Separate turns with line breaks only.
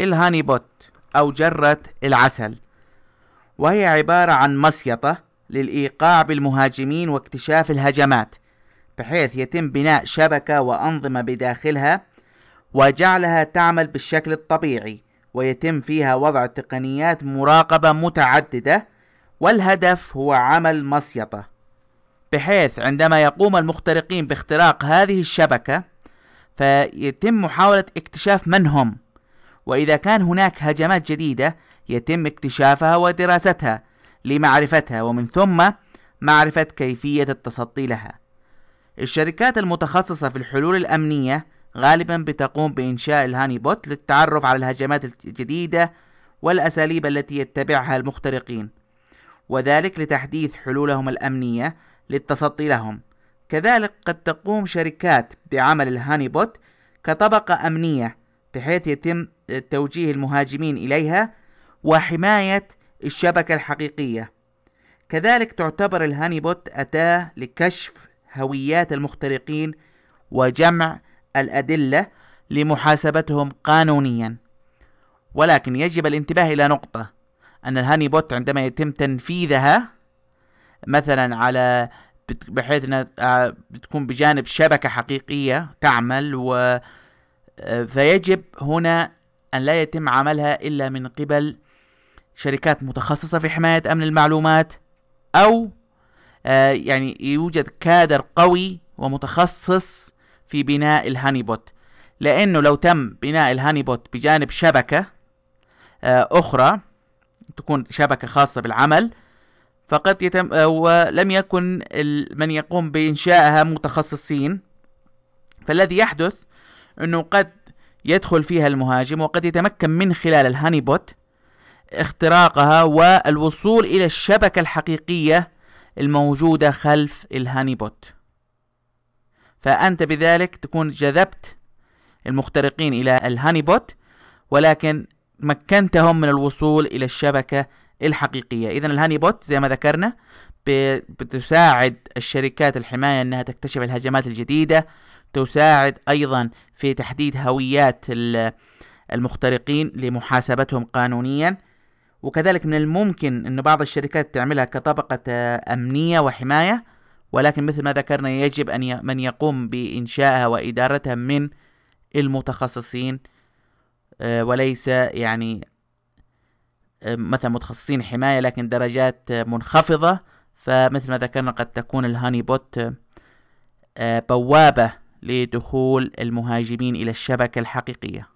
الهاني بوت أو جرة العسل وهي عبارة عن مسيطة للإيقاع بالمهاجمين واكتشاف الهجمات بحيث يتم بناء شبكة وأنظمة بداخلها وجعلها تعمل بالشكل الطبيعي ويتم فيها وضع تقنيات مراقبة متعددة والهدف هو عمل مسيطة بحيث عندما يقوم المخترقين باختراق هذه الشبكة فيتم محاولة اكتشاف من هم وإذا كان هناك هجمات جديدة يتم اكتشافها ودراستها لمعرفتها ومن ثم معرفة كيفية التصدي لها. الشركات المتخصصة في الحلول الأمنية غالبا بتقوم بإنشاء الهاني بوت للتعرف على الهجمات الجديدة والأساليب التي يتبعها المخترقين وذلك لتحديث حلولهم الأمنية للتصدي لهم كذلك قد تقوم شركات بعمل الهاني بوت كطبقة أمنية بحيث يتم توجيه المهاجمين إليها وحماية الشبكة الحقيقية كذلك تعتبر الهاني بوت أداة لكشف هويات المخترقين وجمع الأدلة لمحاسبتهم قانونيا ولكن يجب الانتباه إلى نقطة أن الهاني بوت عندما يتم تنفيذها مثلا على بحيث انها آه، بتكون بجانب شبكه حقيقيه تعمل و آه، فيجب هنا أن لا يتم عملها إلا من قبل شركات متخصصة في حماية أمن المعلومات أو آه يعني يوجد كادر قوي ومتخصص في بناء الهاني بوت لأنه لو تم بناء الهاني بوت بجانب شبكة آه أخرى تكون شبكة خاصة بالعمل فقد يتم آه، ولم يكن من يقوم بإنشائها متخصصين فالذي يحدث أنه قد يدخل فيها المهاجم وقد يتمكن من خلال الهاني بوت اختراقها والوصول إلى الشبكة الحقيقية الموجودة خلف الهاني بوت فأنت بذلك تكون جذبت المخترقين إلى الهاني بوت ولكن مكنتهم من الوصول إلى الشبكة الحقيقية إذا الهاني بوت زي ما ذكرنا بتساعد الشركات الحماية أنها تكتشف الهجمات الجديدة تساعد أيضا في تحديد هويات المخترقين لمحاسبتهم قانونيا وكذلك من الممكن أن بعض الشركات تعملها كطبقة آه، أمنية وحماية ولكن مثل ما ذكرنا يجب أن من يقوم بإنشائها وإدارتها من المتخصصين آه، وليس يعني آه، مثلا متخصصين حماية لكن درجات منخفضة فمثل ما ذكرنا قد تكون الهاني بوت بوابة لدخول المهاجمين إلى الشبكة الحقيقية